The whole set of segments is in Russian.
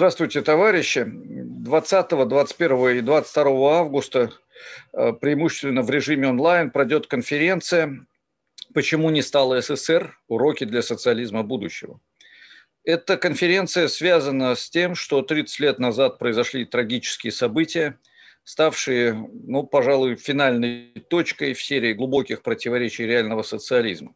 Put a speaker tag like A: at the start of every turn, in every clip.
A: Здравствуйте, товарищи. 20, 21 и 22 августа э, преимущественно в режиме онлайн пройдет конференция «Почему не стало СССР? Уроки для социализма будущего». Эта конференция связана с тем, что 30 лет назад произошли трагические события, ставшие, ну, пожалуй, финальной точкой в серии глубоких противоречий реального социализма.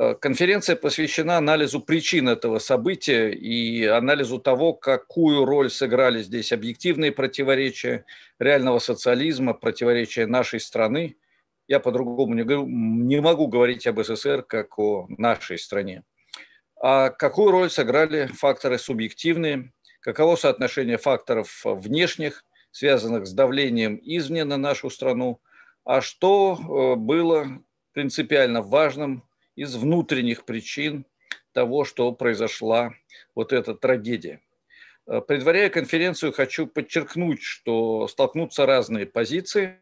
A: Э, конференция посвящена анализу причин этого события и анализу того, какую роль сыграли здесь объективные противоречия реального социализма, противоречия нашей страны. Я по-другому не, не могу говорить об СССР как о нашей стране. А какую роль сыграли факторы субъективные, каково соотношение факторов внешних, связанных с давлением извне на нашу страну, а что э, было принципиально важным из внутренних причин того, что произошла вот эта трагедия. Э, предваряя конференцию, хочу подчеркнуть, что столкнутся разные позиции,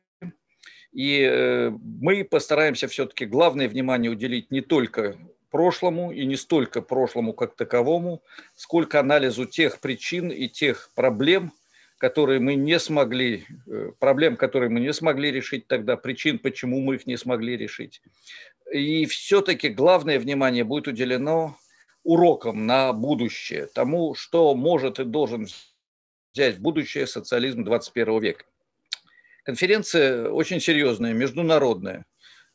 A: и э, мы постараемся все-таки главное внимание уделить не только прошлому и не столько прошлому как таковому, сколько анализу тех причин и тех проблем, которые мы не смогли, э, проблем, которые мы не смогли решить тогда, причин, почему мы их не смогли решить. И все-таки главное внимание будет уделено урокам на будущее, тому, что может и должен взять будущее социализм 21 века. Конференция очень серьезная, международная.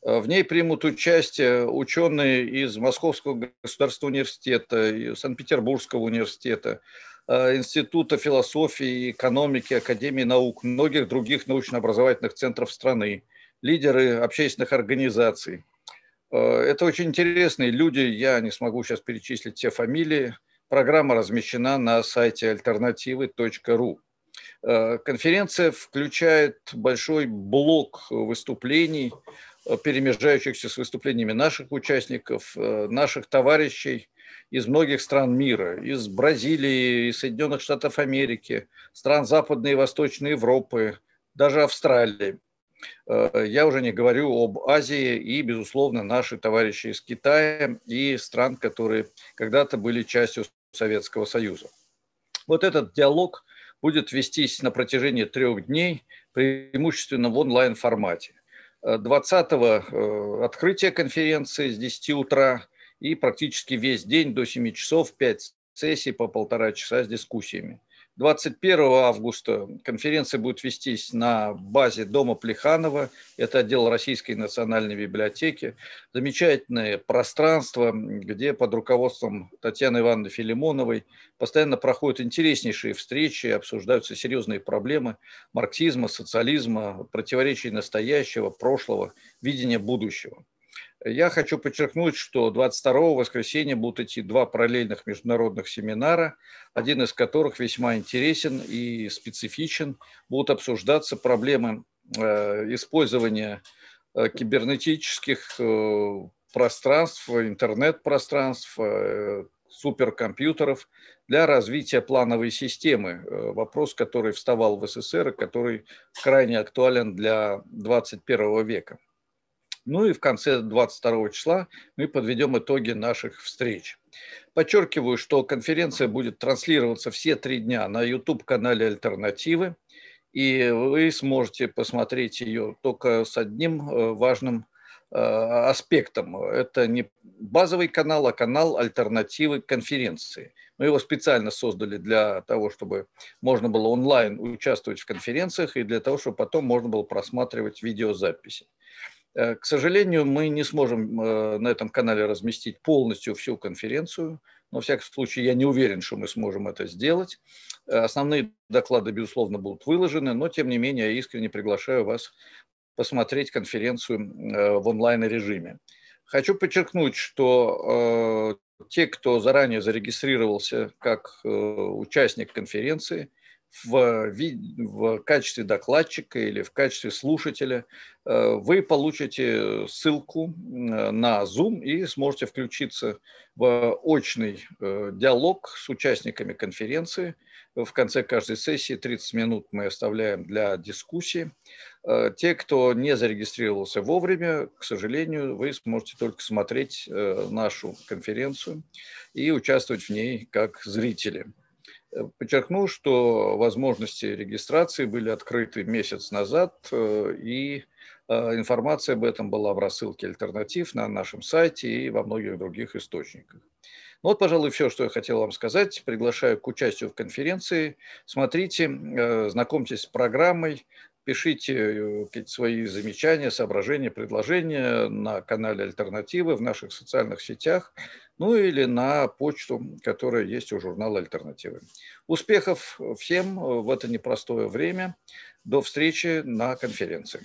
A: Э, в ней примут участие ученые из Московского государственного университета, Санкт-Петербургского университета, э, Института философии и экономики, Академии наук, многих других научно-образовательных центров страны, лидеры общественных организаций – Э, это очень интересные люди, я не смогу сейчас перечислить все фамилии. Программа размещена на сайте альтернативы.ру. Э, конференция включает большой блок выступлений, э, перемежающихся с выступлениями наших участников, наших товарищей из многих стран мира, из Бразилии, из Соединенных Штатов Америки, стран Западной и Восточной Европы, даже Австралии. Э, я уже не говорю об Азии и, безусловно, наши товарищи из Китая и стран, которые когда-то были частью Советского Союза. Вот этот диалог будет вестись на протяжении трех дней, преимущественно в онлайн-формате. 20-го э, э, открытие конференции с 10 утра и практически весь день до 7 часов 5 сессий по полтора часа с дискуссиями. 21 августа конференция будет вестись на базе дома Плеханова. Это отдел Российской национальной библиотеки. Замечательное пространство, где под руководством Татьяны Ивановны Филимоновой постоянно проходят интереснейшие встречи, обсуждаются серьезные проблемы марксизма, социализма, противоречий настоящего, прошлого, видения будущего. Я хочу подчеркнуть, что 22 го воскресенья будут идти два параллельных международных семинара, один из которых весьма интересен и специфичен. Будут обсуждаться проблемы э, использования э, кибернетических э, пространств, интернет-пространств, суперкомпьютеров для развития плановой системы. Вопрос, который вставал в СССР и который крайне актуален для 21 века. Ну и в конце 22 числа мы подведем итоги наших встреч. Подчеркиваю, что конференция будет транслироваться все три дня на YouTube-канале «Альтернативы», и вы сможете посмотреть ее только с одним э, важным э, аспектом. Это не базовый канал, а канал альтернативы конференции. Мы его специально создали для того, чтобы можно было онлайн участвовать в конференциях и для того, чтобы потом можно было просматривать видеозаписи. Э, к сожалению, мы не сможем э, на этом канале разместить полностью всю конференцию. Но, в всяком случае, я не уверен, что мы сможем это сделать. Э, основные доклады, безусловно, будут выложены, но, тем не менее, я искренне приглашаю вас посмотреть конференцию в онлайн-режиме. Хочу подчеркнуть, что те, кто заранее зарегистрировался как участник конференции – в, в качестве докладчика или в качестве слушателя, э, вы получите ссылку э, на Zoom и сможете включиться в очный э, диалог с участниками конференции. В конце каждой сессии 30 минут мы оставляем для дискуссии. Те, кто не зарегистрировался вовремя, к сожалению, вы сможете только смотреть нашу конференцию и участвовать в ней как зрители. Подчеркну, что возможности регистрации были открыты месяц назад, э, и э, информация об этом была в рассылке альтернатив на нашем сайте и во многих других источниках. Ну вот, пожалуй, все, что я хотел вам сказать. Приглашаю к участию в конференции. Смотрите, э, знакомьтесь с программой, Пишите э, свои замечания, соображения, предложения на канале «Альтернативы», в наших социальных сетях, ну или на почту, которая есть у журнала «Альтернативы». Успехов всем в это непростое время. До встречи на конференции.